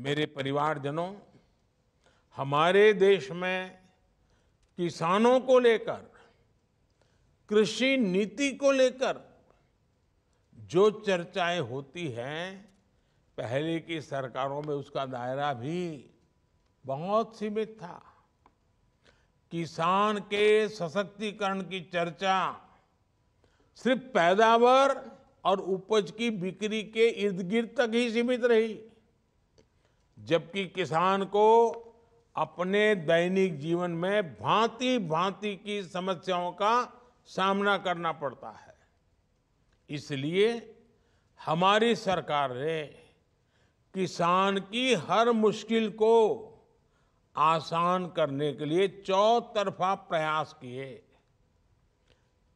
मेरे परिवारजनों हमारे देश में किसानों को लेकर कृषि नीति को लेकर जो चर्चाएं होती हैं पहले की सरकारों में उसका दायरा भी बहुत सीमित था किसान के सशक्तिकरण की चर्चा सिर्फ पैदावार और उपज की बिक्री के इर्द गिर्द तक ही सीमित रही जबकि किसान को अपने दैनिक जीवन में भांति भांति की समस्याओं का सामना करना पड़ता है इसलिए हमारी सरकार ने किसान की हर मुश्किल को आसान करने के लिए चौतरफा प्रयास किए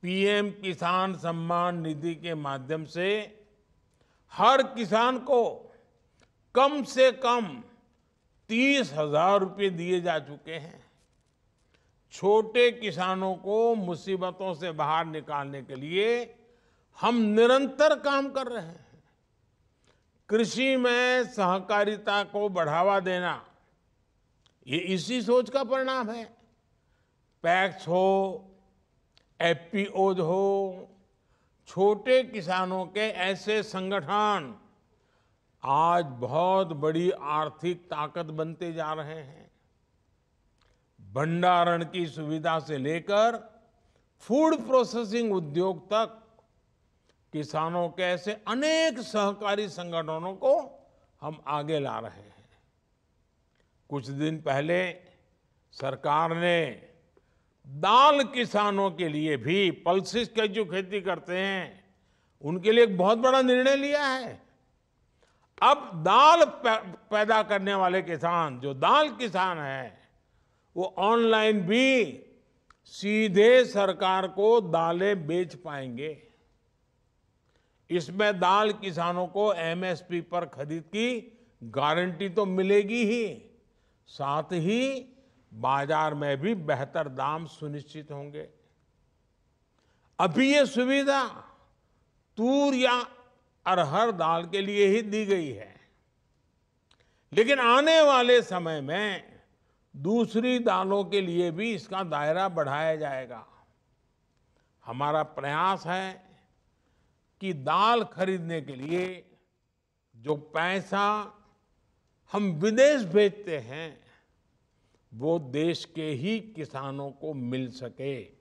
पीएम किसान सम्मान निधि के माध्यम से हर किसान को कम से कम तीस हजार रुपये दिए जा चुके हैं छोटे किसानों को मुसीबतों से बाहर निकालने के लिए हम निरंतर काम कर रहे हैं कृषि में सहकारिता को बढ़ावा देना ये इसी सोच का परिणाम है पैक्स हो एफ हो छोटे किसानों के ऐसे संगठन आज बहुत बड़ी आर्थिक ताकत बनते जा रहे हैं भंडारण की सुविधा से लेकर फूड प्रोसेसिंग उद्योग तक किसानों के ऐसे अनेक सहकारी संगठनों को हम आगे ला रहे हैं कुछ दिन पहले सरकार ने दाल किसानों के लिए भी पल्सिस के जो खेती करते हैं उनके लिए एक बहुत बड़ा निर्णय लिया है अब दाल पैदा करने वाले किसान जो दाल किसान हैं वो ऑनलाइन भी सीधे सरकार को दालें बेच पाएंगे इसमें दाल किसानों को एमएसपी पर खरीद की गारंटी तो मिलेगी ही साथ ही बाजार में भी बेहतर दाम सुनिश्चित होंगे अभी ये सुविधा तूर या अरहर दाल के लिए ही दी गई है लेकिन आने वाले समय में दूसरी दालों के लिए भी इसका दायरा बढ़ाया जाएगा हमारा प्रयास है कि दाल खरीदने के लिए जो पैसा हम विदेश भेजते हैं वो देश के ही किसानों को मिल सके